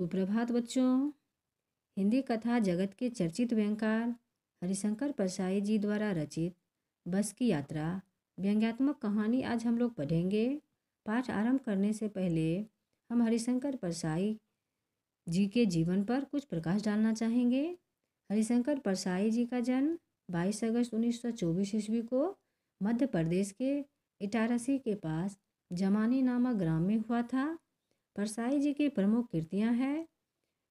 सुप्रभात बच्चों हिंदी कथा जगत के चर्चित व्यंकार हरिशंकर परसाई जी द्वारा रचित बस की यात्रा व्यंग्यात्मक कहानी आज हम लोग पढ़ेंगे पाठ आरंभ करने से पहले हम हरिशंकर परसाई जी के जीवन पर कुछ प्रकाश डालना चाहेंगे हरिशंकर परसाई जी का जन्म 22 अगस्त 1924 ईस्वी को मध्य प्रदेश के इटारसी के पास जमानी नामक ग्राम में हुआ था परसाई जी की प्रमुख कृतियाँ हैं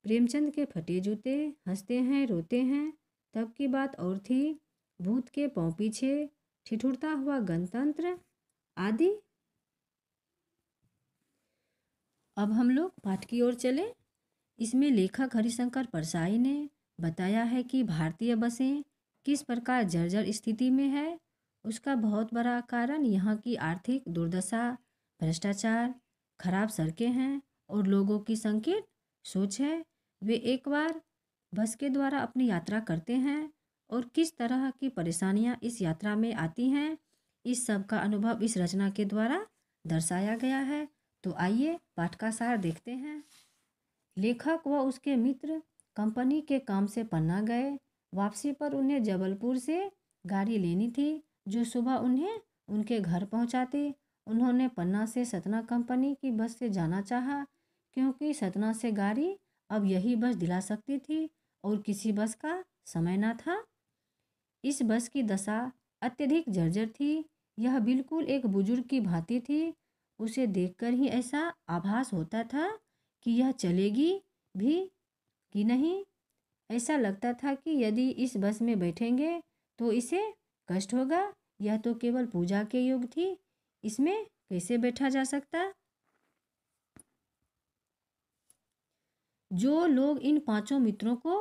प्रेमचंद के फटे जूते हंसते हैं रोते हैं तब की बात और थी भूत के पाँव पीछे ठिठुरता हुआ गणतंत्र आदि अब हम लोग पाठ की ओर चले इसमें लेखक हरिशंकर परसाई ने बताया है कि भारतीय बसें किस प्रकार जर्जर स्थिति में है उसका बहुत बड़ा कारण यहाँ की आर्थिक दुर्दशा भ्रष्टाचार खराब सड़कें हैं और लोगों की संकीर्ण सोच है वे एक बार बस के द्वारा अपनी यात्रा करते हैं और किस तरह की परेशानियां इस यात्रा में आती हैं इस सब का अनुभव इस रचना के द्वारा दर्शाया गया है तो आइए पाठ का सार देखते हैं लेखक व उसके मित्र कंपनी के काम से पन्ना गए वापसी पर उन्हें जबलपुर से गाड़ी लेनी थी जो सुबह उन्हें उनके घर पहुंचाती उन्होंने पन्ना से सतना कंपनी की बस से जाना चाहा क्योंकि सतना से गाड़ी अब यही बस दिला सकती थी और किसी बस का समय ना था इस बस की दशा अत्यधिक जर्जर थी यह बिल्कुल एक बुजुर्ग की भांति थी उसे देखकर ही ऐसा आभास होता था कि यह चलेगी भी कि नहीं ऐसा लगता था कि यदि इस बस में बैठेंगे तो इसे कष्ट होगा यह तो केवल पूजा के योग थी इसमें कैसे बैठा जा सकता जो लोग इन पांचों मित्रों को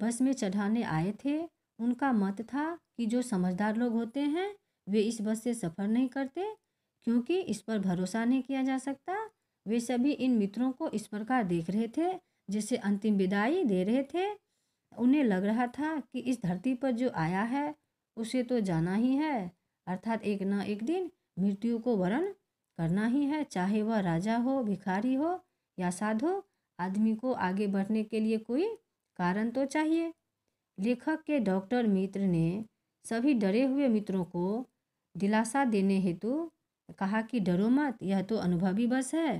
बस में चढ़ाने आए थे उनका मत था कि जो समझदार लोग होते हैं वे इस बस से सफ़र नहीं करते क्योंकि इस पर भरोसा नहीं किया जा सकता वे सभी इन मित्रों को इस प्रकार देख रहे थे जैसे अंतिम विदाई दे रहे थे उन्हें लग रहा था कि इस धरती पर जो आया है उसे तो जाना ही है अर्थात एक ना एक दिन मृत्यु को वरण करना ही है चाहे वह राजा हो भिखारी हो या साधु आदमी को आगे बढ़ने के लिए कोई कारण तो चाहिए लेखक के डॉक्टर मित्र ने सभी डरे हुए मित्रों को दिलासा देने हेतु कहा कि डरो मत यह तो अनुभवी बस है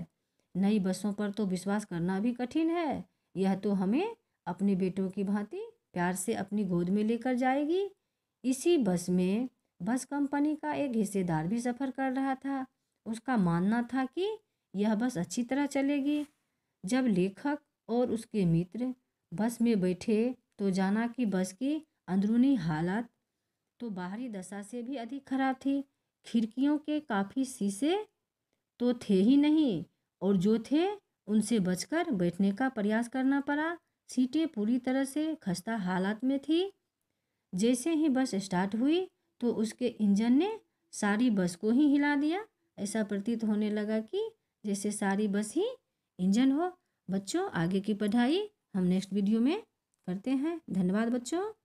नई बसों पर तो विश्वास करना भी कठिन है यह तो हमें अपने बेटों की भांति प्यार से अपनी गोद में लेकर जाएगी इसी बस में बस कंपनी का एक हिस्सेदार भी सफ़र कर रहा था उसका मानना था कि यह बस अच्छी तरह चलेगी जब लेखक और उसके मित्र बस में बैठे तो जाना कि बस की अंदरूनी हालत तो बाहरी दशा से भी अधिक खराब थी खिड़कियों के काफ़ी शीशे तो थे ही नहीं और जो थे उनसे बचकर बैठने का प्रयास करना पड़ा सीटें पूरी तरह से खस्ता हालत में थी जैसे ही बस स्टार्ट हुई तो उसके इंजन ने सारी बस को ही हिला दिया ऐसा प्रतीत होने लगा कि जैसे सारी बस ही इंजन हो बच्चों आगे की पढ़ाई हम नेक्स्ट वीडियो में करते हैं धन्यवाद बच्चों